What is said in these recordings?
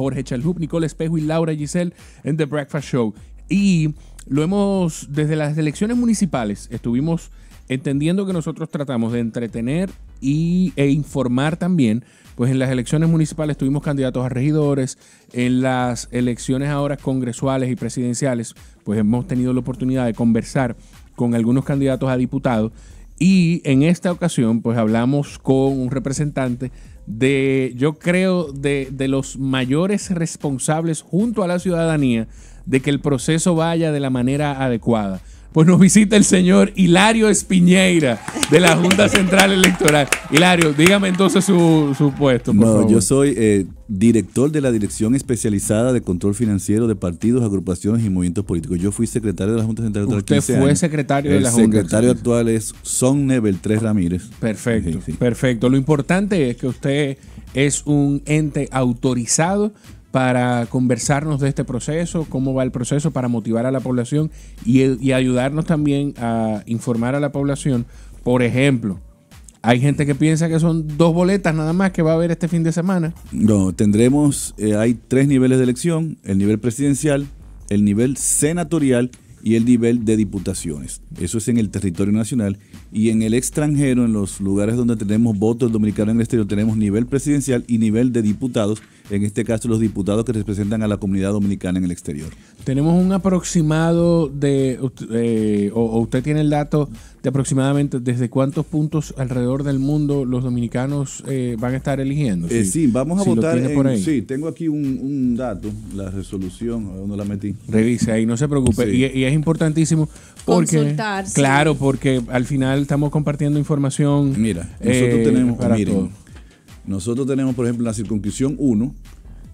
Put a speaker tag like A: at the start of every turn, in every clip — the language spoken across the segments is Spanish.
A: Jorge Chalhub, Nicole Espejo y Laura Giselle en The Breakfast Show. Y lo hemos, desde las elecciones municipales, estuvimos entendiendo que nosotros tratamos de entretener y, e informar también, pues en las elecciones municipales tuvimos candidatos a regidores, en las elecciones ahora congresuales y presidenciales, pues hemos tenido la oportunidad de conversar con algunos candidatos a diputados y en esta ocasión pues hablamos con un representante de, yo creo, de, de los mayores responsables junto a la ciudadanía de que el proceso vaya de la manera adecuada pues nos visita el señor Hilario Espiñeira de la Junta Central Electoral. Hilario, dígame entonces su, su puesto. Por no, yo
B: soy eh, director de la Dirección Especializada de Control Financiero de Partidos, Agrupaciones y Movimientos Políticos. Yo fui secretario de la Junta Central Electoral. Usted fue secretario de la Junta. El secretario actual es Nebel Tres Ramírez.
A: Perfecto, perfecto. Lo importante es que usted es un ente autorizado para conversarnos de este proceso, cómo va el proceso, para motivar a la población y, ayudarnos también a informar a la población. Por ejemplo, hay gente que piensa que son dos boletas nada más que va a haber este fin de semana.
B: No, tendremos, eh, hay tres niveles de elección, el nivel presidencial, el nivel senatorial y el nivel de diputaciones. Eso es en el territorio nacional y en el extranjero, en los lugares donde tenemos votos dominicanos en el exterior, tenemos nivel presidencial y nivel de diputados en este caso los diputados que representan a la comunidad dominicana en el exterior. Tenemos un aproximado de,
A: eh, o, usted tiene el dato de aproximadamente desde cuántos puntos alrededor del mundo los dominicanos eh, van a estar eligiendo. Eh, sí, vamos a votar. Sí,
B: tengo aquí un, dato, la resolución, no la metí. Revise ahí, no se preocupe. Y, es importantísimo
A: porque, Consultar, claro, porque al final estamos compartiendo información. Mira, nosotros tenemos, para miren,
B: nosotros tenemos, por ejemplo, la circunscripción 1,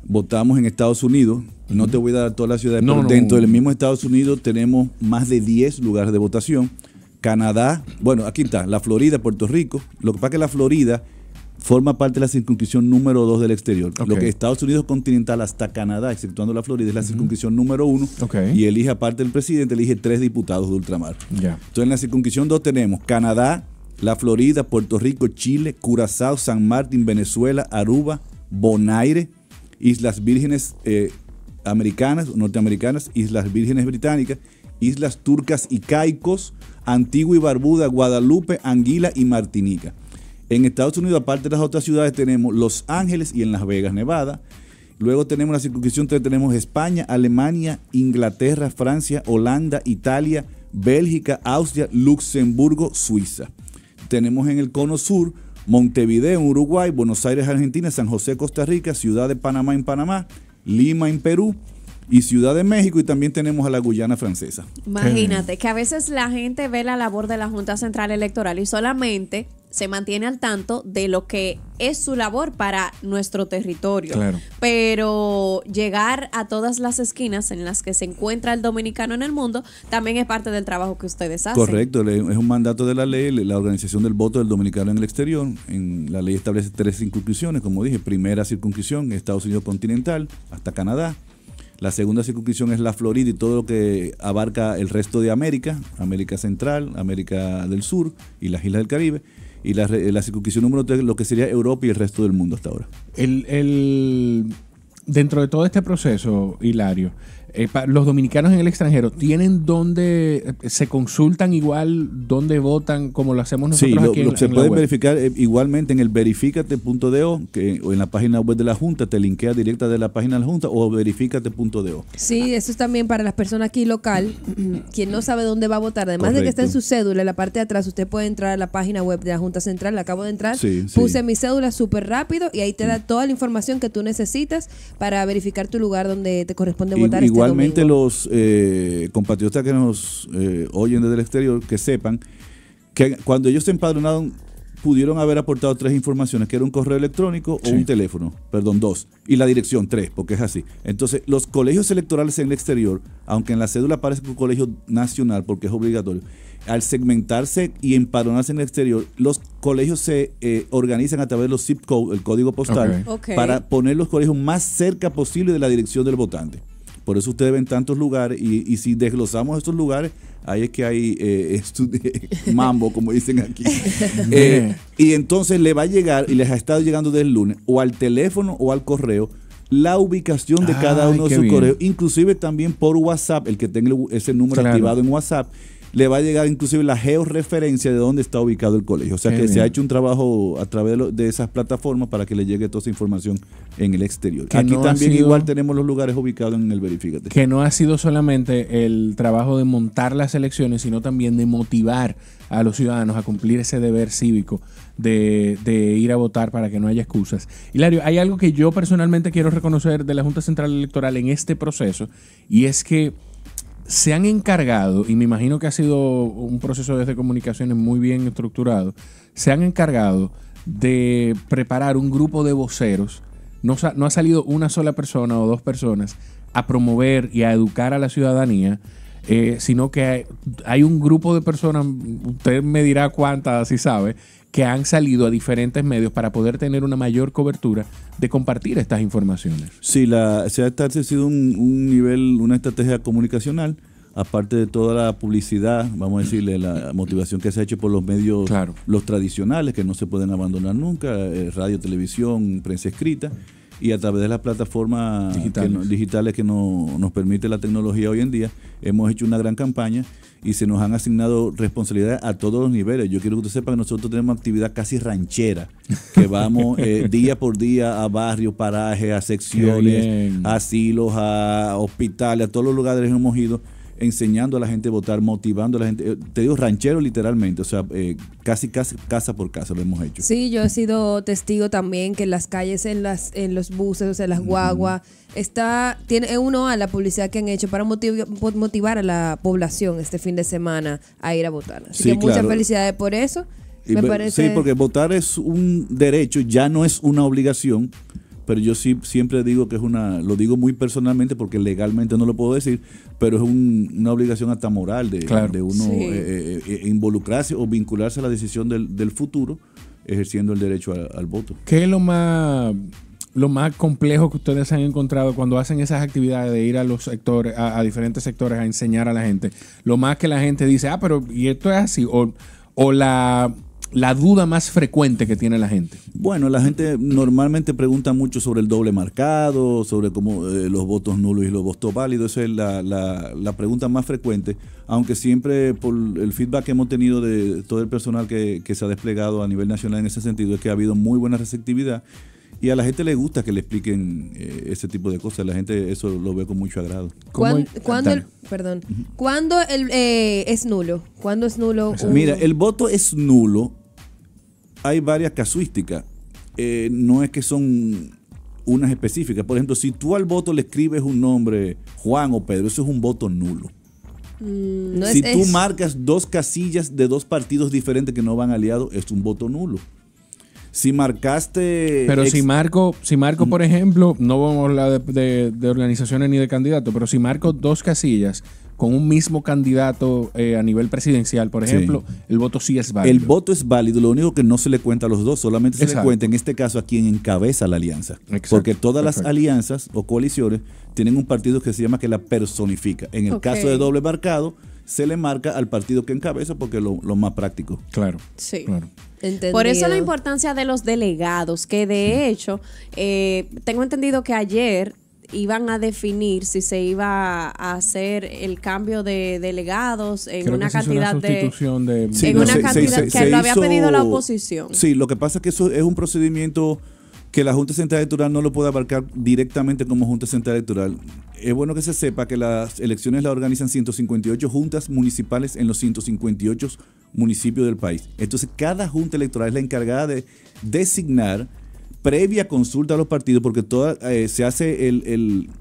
B: votamos en Estados Unidos. No te voy a dar toda la ciudad, no, pero dentro del mismo Estados Unidos tenemos más de 10 lugares de votación. Canadá, bueno, aquí está, la Florida, Puerto Rico. Lo que pasa es que la Florida forma parte de la circunscripción número 2 del exterior. Lo que Estados Unidos continental hasta Canadá, exceptuando la Florida, es la circuncisión número 1. Y elige, aparte del presidente, elige tres diputados de ultramar. Entonces, en la circunscripción 2 tenemos Canadá, la Florida, Puerto Rico, Chile, Curazao, San Martín, Venezuela, Aruba, Bonaire, Islas Vírgenes eh, Americanas, Norteamericanas, Islas Vírgenes Británicas, Islas Turcas y Caicos, Antigua y Barbuda, Guadalupe, Anguila y Martinica. En Estados Unidos, aparte de las otras ciudades, tenemos Los Ángeles y en Las Vegas, Nevada. Luego tenemos la circunscripción, tenemos España, Alemania, Inglaterra, Francia, Holanda, Italia, Bélgica, Austria, Luxemburgo, Suiza tenemos en el cono sur Montevideo en Uruguay, Buenos Aires, Argentina, San José, Costa Rica, Ciudad de Panamá en Panamá, Lima en Perú, y Ciudad de México y también tenemos a la Guyana francesa.
C: Imagínate que a veces la gente ve la labor de la Junta Central Electoral y solamente se mantiene al tanto de lo que es su labor para nuestro territorio. Pero llegar a todas las esquinas en las que se encuentra el dominicano en el mundo también es parte del trabajo que ustedes hacen. Correcto,
B: es un mandato de la ley, la organización del voto del dominicano en el exterior. En la ley establece tres circunscripciones, como dije, primera circuncisión Estados Unidos continental hasta Canadá. La segunda circuncisión es la Florida y todo lo que abarca el resto de América, América Central, América del Sur y las Islas del Caribe y la, la circuncisión número 3, lo que sería Europa y el resto del mundo hasta ahora.
A: el, dentro de todo este proceso, Hilario, eh, los dominicanos en el extranjero, ¿tienen donde eh, se consultan igual donde votan como lo hacemos nosotros? aquí se puede verificar
B: eh, igualmente en el verificate.do que, o en la página web de la Junta, te linkea directa de la página de la Junta o verificate.do.
D: Sí, eso es también para las personas aquí local, quien no sabe dónde va a votar, además de que está en su cédula, en la parte de atrás, usted puede entrar a la página web de la Junta Central, la acabo de entrar, puse mi cédula súper rápido y ahí te da toda la información que tú necesitas para verificar tu lugar donde te corresponde votar. Este Realmente
B: los eh, compatriotas que nos eh, oyen desde el exterior, que sepan que cuando ellos se empadronaron pudieron haber aportado tres informaciones, que era un correo electrónico o un teléfono, perdón, dos, y la dirección, tres, porque es así. Entonces, los colegios electorales en el exterior, aunque en la cédula que un colegio nacional, porque es obligatorio, al segmentarse y empadronarse en el exterior, los colegios se eh, organizan a través de los zip code, el código postal, para poner los colegios más cerca posible de la dirección del votante. Por eso ustedes ven tantos lugares y, si desglosamos estos lugares, ahí es que hay eh, mambo, como dicen aquí. Eh, y entonces le va a llegar, y les ha estado llegando desde el lunes, o al teléfono o al correo, la ubicación de cada uno de sus correos, inclusive también por WhatsApp, el que tenga ese número activado en WhatsApp le va a llegar inclusive la georreferencia de dónde está ubicado el colegio. O sea que se ha hecho un trabajo a través de esas plataformas para que le llegue toda esa información en el exterior. Aquí también igual
A: tenemos los lugares ubicados en
B: el verificate Que
A: no ha sido solamente el trabajo de montar las elecciones, sino también de motivar a los ciudadanos a cumplir ese deber cívico de, de, ir a votar para que no haya excusas. Hilario, hay algo que yo personalmente quiero reconocer de la Junta Central Electoral en este proceso y es que se han encargado, y me imagino que ha sido un proceso de comunicaciones muy bien estructurado, se han encargado de preparar un grupo de voceros. No, ha salido una sola persona o dos personas a promover y a educar a la ciudadanía eh, sino que hay, hay, un grupo de personas, usted me dirá cuántas si sabe, que han salido a diferentes medios para poder tener una mayor cobertura de compartir estas informaciones.
B: Sí, la, se ha establecido un, nivel, una estrategia comunicacional aparte de toda la publicidad, vamos a decirle, la motivación que se ha hecho por los medios, los tradicionales, que no se pueden abandonar nunca, eh, radio, televisión, prensa escrita, y a través de las plataformas digitales que, nos permite la tecnología hoy en día, hemos hecho una gran campaña y se nos han asignado responsabilidades a todos los niveles. Yo quiero que usted sepa que nosotros tenemos actividad casi ranchera, que vamos eh, día por día a barrios, parajes, a secciones, a asilos, a hospitales, a todos los lugares que hemos ido enseñando a la gente a votar, motivando a la gente. Eh, te digo ranchero literalmente, o sea, eh, casi, casa por casa lo hemos hecho.
D: Sí, yo he sido testigo también que las calles, en, las, en los buses, o sea, las guaguas, está, tiene uno a la publicidad que han hecho para motivar a la población este fin de semana a ir a votar. sí, muchas felicidades por eso. Me parece... Sí, porque
B: votar es un derecho, ya no es una obligación pero yo sí siempre digo que es una, lo digo muy personalmente porque legalmente no lo puedo decir, pero es una obligación hasta moral de, de uno eh, eh, eh, involucrarse o vincularse a la decisión del, futuro ejerciendo el derecho al, voto.
A: ¿Qué es lo más lo más complejo que ustedes han encontrado cuando hacen esas actividades de ir a los sectores, a, a, diferentes sectores a enseñar a la gente? Lo más que la gente dice, ah, pero y esto es así, o, o la la duda más frecuente que tiene la gente?
B: Bueno, la gente normalmente pregunta mucho sobre el doble marcado, sobre cómo eh, los votos nulos y los votos válidos. Esa es la, pregunta más frecuente, aunque siempre por el feedback que hemos tenido de todo el personal que, se ha desplegado a nivel nacional en ese sentido es que ha habido muy buena receptividad. Y a la gente le gusta que le expliquen eh, ese tipo de cosas. La gente eso lo ve con mucho agrado. ¿Cuándo,
D: perdón, eh, es nulo? ¿Cuándo es nulo? Mira,
B: el voto es nulo hay varias casuísticas. Eh, no es que son unas específicas. Por ejemplo, si tú al voto le escribes un nombre, Juan o Pedro, eso es un voto nulo.
D: Mm, si tú
B: marcas dos casillas de dos partidos diferentes que no van aliados, es un voto nulo si marcaste. Pero si
A: marco, si marco, mm. por ejemplo, no vamos a hablar de, organizaciones ni de candidatos, pero si marco dos casillas con un mismo candidato eh, a nivel presidencial, por ejemplo, el voto sí es válido. El
B: voto es válido, lo único que no se le cuenta a los dos, solamente se le cuenta en este caso a quien encabeza la alianza. Porque todas las alianzas o coaliciones tienen un partido que se llama que la personifica. En el caso de doble marcado, se le marca al partido que encabeza porque es lo, lo más práctico. Claro.
C: Sí. Claro. Por eso la importancia de los delegados, que de hecho, eh, tengo entendido que ayer iban a definir si se iba a hacer el cambio de delegados en una cantidad de, en una cantidad que lo había pedido la oposición.
B: Sí, lo que pasa es que eso es un procedimiento que la Junta Central Electoral no lo puede abarcar directamente como Junta Central Electoral. Es bueno que se sepa que las elecciones las organizan 158 juntas municipales en los 158 municipio del país. Entonces, cada junta electoral es la encargada de designar previa consulta a los partidos, porque toda, eh, se hace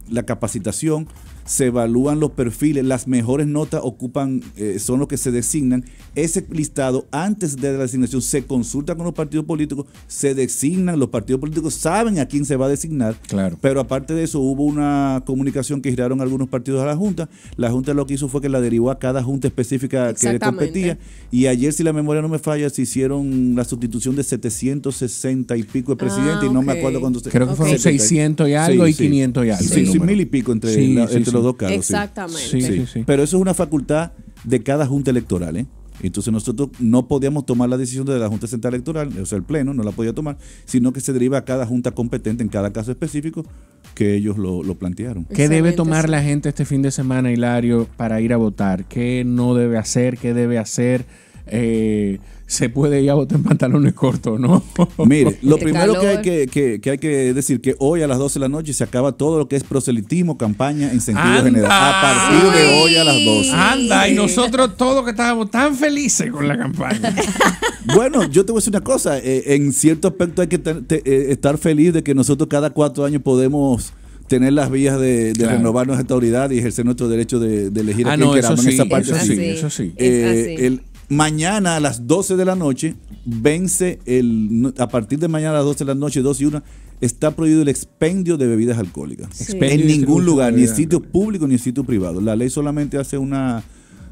B: la capacitación se evalúan los perfiles, las mejores notas ocupan, eh, son los que se designan. Ese listado, antes de la designación, se consulta con los partidos políticos, se designan, los partidos políticos saben a quién se va a designar. Pero aparte de eso, hubo una comunicación que giraron algunos partidos a la Junta. La Junta lo que hizo fue que la derivó a cada Junta específica que le competía. Y ayer, si la memoria no me falla, se hicieron la sustitución de 760 y pico de ah, presidentes y no me acuerdo cuándo se. Creo que fueron 600 y algo y 500 y algo. Sí, mil y pico entre, Exactamente. sí. Pero eso es una facultad de cada junta electoral, ¿eh? Entonces nosotros no podíamos tomar la decisión de la Junta Central Electoral, o sea, el Pleno no la podía tomar, sino que se deriva a cada junta competente en cada caso específico que ellos lo, lo plantearon. ¿Qué debe tomar
A: la gente este fin de semana, Hilario, para ir a votar? ¿Qué no debe hacer? ¿Qué debe hacer? Eh, se puede ir a votar en pantalones cortos, ¿no?
B: Mire, lo primero que hay que, hay que, decir que hoy a las 12 de la noche se acaba todo lo que es proselitismo, campaña en sentido general. A partir de hoy a las 12. Anda, y nosotros todos que estábamos tan felices con la campaña. bueno, yo te voy a decir una cosa. Eh, en cierto aspecto hay que eh, estar feliz de que nosotros cada cuatro años podemos tener las vías de, renovar nuestra autoridad y ejercer nuestro derecho de, elegir a ah, quien queramos. en esa parte eso sí. Eso sí. Mañana a las 12 de la noche vence el. A partir de mañana a las 12 de la noche, 2 y 1, está prohibido el expendio de bebidas alcohólicas. En ningún lugar, ni en sitio público ni en sitio privado. La ley solamente hace una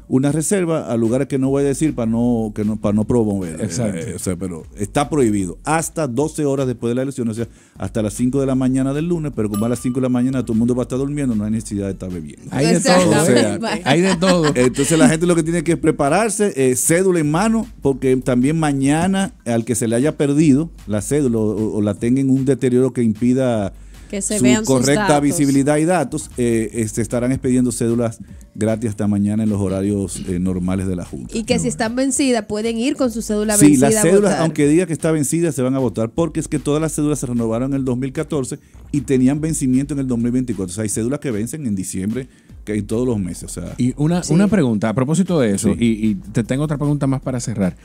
B: una reserva a lugares que no voy a decir para no, que no, para no promover. Exacto. Eh, eh, o sea, pero está prohibido. Hasta 12 horas después de la elección, o sea, hasta las 5 de la mañana del lunes, pero como a las 5 de la mañana todo el mundo va a estar durmiendo, no hay necesidad de estar bebiendo. Hay de todo. O sea, hay de todo. Entonces la gente lo que tiene que es prepararse, eh, cédula en mano, porque también mañana al que se le haya perdido la cédula o, o la tenga en un deterioro que impida
C: que se su vean correcta visibilidad
B: y datos, eh, se este, estarán expediendo cédulas gratis hasta mañana en los horarios eh, normales de la Junta.
D: Y que si están vencidas pueden ir con su cédula vencida. Sí, las cédulas,
B: aunque diga que está vencida, se van a votar porque es que todas las cédulas se renovaron en el 2014 y tenían vencimiento en el 2024. O sea, hay cédulas que vencen en diciembre que hay todos los meses. Y
D: una, una pregunta
A: a propósito de eso, y, y, te tengo otra pregunta más para cerrar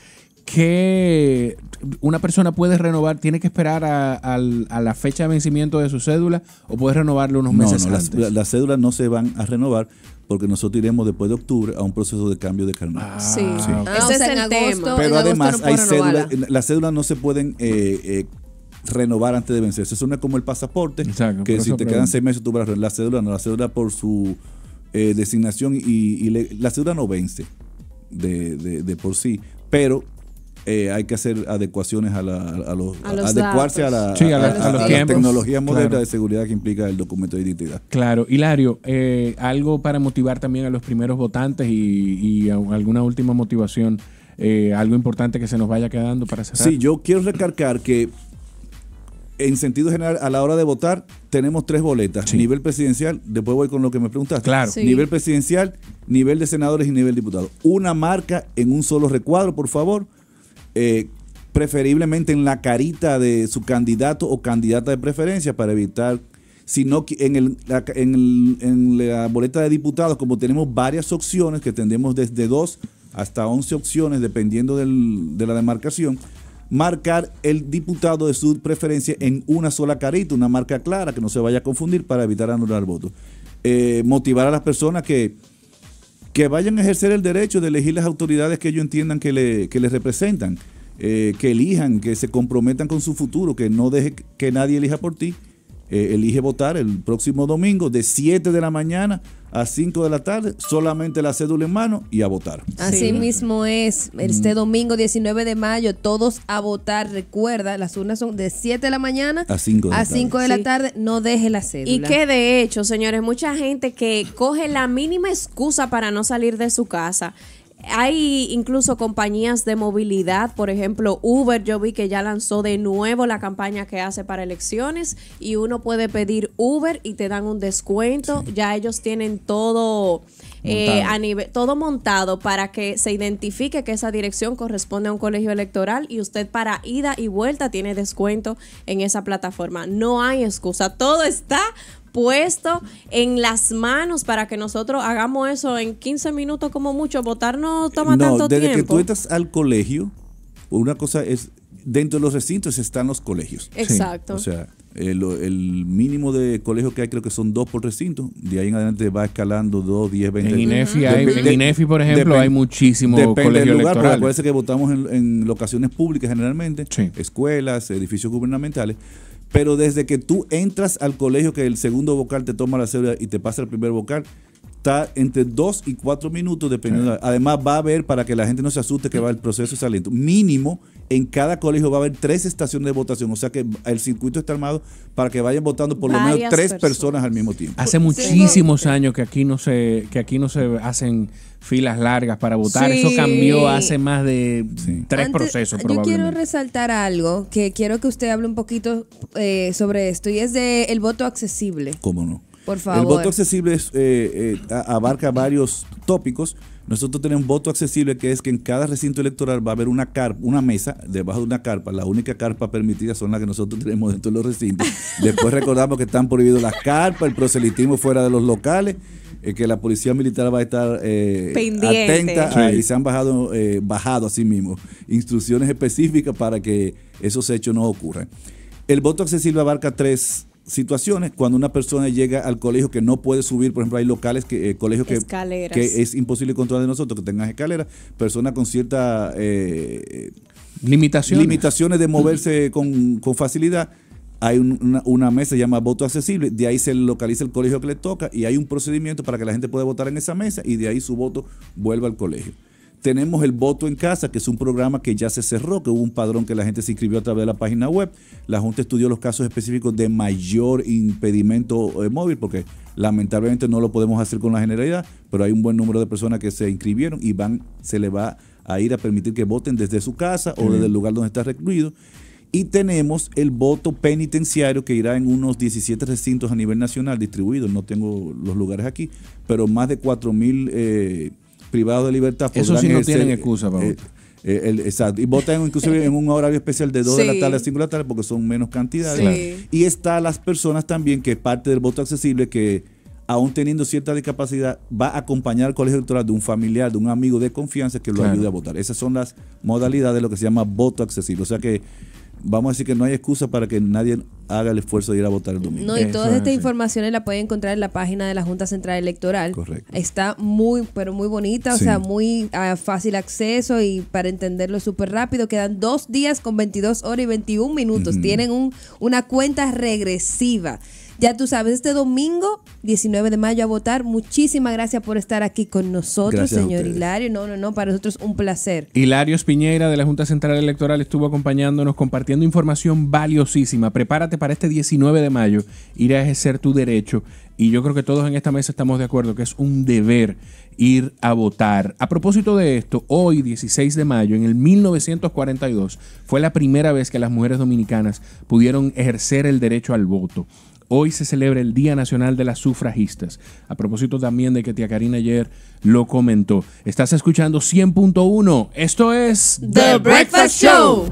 A: que una persona puede renovar, tiene que esperar a, la fecha de vencimiento de su cédula o puede renovarlo unos meses antes?
B: Las, cédulas no se van a renovar porque nosotros iremos después de octubre a un proceso de cambio de carnet. sí, Pero además, las cédulas no se pueden eh, eh, renovar antes de vencerse. Eso no es como el pasaporte, que si te quedan seis meses tú vas a renovar la cédula, no, la cédula por su eh, designación y, la cédula no vence de, de por sí, pero eh, hay que hacer adecuaciones a, la, a los, adecuarse a la, tecnología moderna de seguridad que implica el documento de identidad.
A: Claro, Hilario, eh, algo para motivar también a los primeros votantes y, alguna última motivación, eh, algo importante que se nos vaya quedando para cerrar. Sí,
B: yo quiero recalcar que en sentido general, a la hora de votar, tenemos tres boletas. Nivel presidencial, después voy con lo que me preguntaste. Claro. Nivel presidencial, nivel de senadores y nivel diputados, Una marca en un solo recuadro, por favor, eh, preferiblemente en la carita de su candidato o candidata de preferencia para evitar, sino que en, la, en, la boleta de diputados, como tenemos varias opciones, que tendremos desde dos hasta 11 opciones, dependiendo de la demarcación, marcar el diputado de su preferencia en una sola carita, una marca clara, que no se vaya a confundir para evitar anular votos. Eh, motivar a las personas que que vayan a ejercer el derecho de elegir las autoridades que ellos entiendan que, le, les representan, eh, que elijan, que se comprometan con su futuro, que no deje que nadie elija por ti eh, elige votar el próximo domingo de 7 de la mañana a 5 de la tarde, solamente la cédula en mano y a votar. Así
D: mismo es, este mm. domingo 19 de mayo, todos a votar, recuerda, las urnas son de 7 de la mañana a 5 de, a de la tarde, no deje la cédula. Y que
C: de hecho, señores, mucha gente que coge la mínima excusa para no salir de su casa. Hay incluso compañías de movilidad, por ejemplo Uber, yo vi que ya lanzó de nuevo la campaña que hace para elecciones y uno puede pedir Uber y te dan un descuento, ya ellos tienen todo eh, a nivel, todo montado para que se identifique que esa dirección corresponde a un colegio electoral y usted para ida y vuelta tiene descuento en esa plataforma. No hay excusa, todo está puesto en las manos para que nosotros hagamos eso en 15 minutos como mucho. Votar no toma tanto tiempo. Desde que tú estás
B: al colegio, una cosa es, dentro de los recintos están los colegios. Exacto. O sea, eh, el, mínimo de colegios que hay creo que son dos por recinto. De ahí en adelante va escalando dos, diez, veinte. En INEFI, por ejemplo, hay muchísimos colegios del lugar, Parece que votamos en, locaciones públicas generalmente, escuelas, edificios gubernamentales. Pero desde que tú entras al colegio, que el segundo vocal te toma la cédula y te pasa el primer vocal, está entre dos y cuatro minutos, dependiendo. Además, va a haber, para que la gente no se asuste, que va el proceso saliendo. Mínimo en cada colegio va a haber tres estaciones de votación, o sea que el circuito está armado para que vayan votando por lo menos tres personas. al mismo tiempo.
A: Hace muchísimos años que aquí no se que aquí no se hacen filas largas para votar. Eso cambió hace más de tres procesos probablemente. Yo quiero
D: resaltar algo que quiero que usted hable un poquito eh, sobre esto y es de el voto accesible. ¿Cómo no? Por favor. El voto
B: accesible eh, eh, abarca varios tópicos nosotros tenemos voto accesible, que es que en cada recinto electoral va a haber una carpa, una mesa debajo de una carpa. La única carpa permitida son las que nosotros tenemos dentro de los recintos. Después recordamos que están prohibidos las carpas, el proselitismo fuera de los locales. Eh, que la policía militar va a estar eh, atenta y se han bajado, eh, bajado mismo instrucciones específicas para que esos hechos no ocurran. El voto accesible abarca tres situaciones cuando una persona llega al colegio que no puede subir, por ejemplo, hay locales que eh, colegios que, que, es imposible controlar de nosotros que tengan escaleras, personas con ciertas eh, limitaciones. de moverse con, facilidad. Hay una, mesa llamada voto accesible, de ahí se localiza el colegio que le toca y hay un procedimiento para que la gente pueda votar en esa mesa y de ahí su voto vuelva al colegio. Tenemos el voto en casa, que es un programa que ya se cerró, que hubo un padrón que la gente se inscribió a través de la página web. La Junta estudió los casos específicos de mayor impedimento eh, móvil, porque lamentablemente no lo podemos hacer con la generalidad, pero hay un buen número de personas que se inscribieron y van, se le va a ir a permitir que voten desde su casa o desde el lugar donde está recluido. Y tenemos el voto penitenciario que irá en unos 17 recintos a nivel nacional distribuidos. No tengo los lugares aquí, pero más de 4.000 privados de libertad Eso sí no tienen excusa, para eh, eh, exacto. Y votan inclusive en un horario especial de 2 de la tarde a 5 de la tarde porque son menos cantidades. Y está las personas también que parte del voto accesible que aún teniendo cierta discapacidad, va a acompañar al colegio electoral de un familiar, de un amigo de confianza que lo ayude a votar. Esas son las modalidades de lo que se llama voto accesible. O sea que vamos a decir que no hay excusa para que nadie haga el esfuerzo de ir a votar el domingo. No, y todas estas
D: informaciones la pueden encontrar en la página de la Junta Central Electoral. Está muy, pero muy bonita, o sea, muy ah, fácil acceso y para entenderlo súper rápido. Quedan dos días con 22 horas y 21 minutos. Tienen un, una cuenta regresiva. Ya tú sabes, este domingo, 19 de mayo, a votar. Muchísimas gracias por estar aquí con nosotros, señor Hilario. No, no, no, para nosotros un placer.
A: Hilario Espiñeira de la Junta Central Electoral estuvo acompañándonos, compartiendo información valiosísima. Prepárate para este 19 de mayo, ir a ejercer tu derecho. Y yo creo que todos en esta mesa estamos de acuerdo que es un deber ir a votar. A propósito de esto, hoy 16 de mayo, en el 1942, fue la primera vez que las mujeres dominicanas pudieron ejercer el derecho al voto. Hoy se celebra el Día Nacional de las Sufragistas. A propósito también de que tía Karina ayer lo comentó. Estás escuchando 100.1. Esto es
D: The Breakfast Show.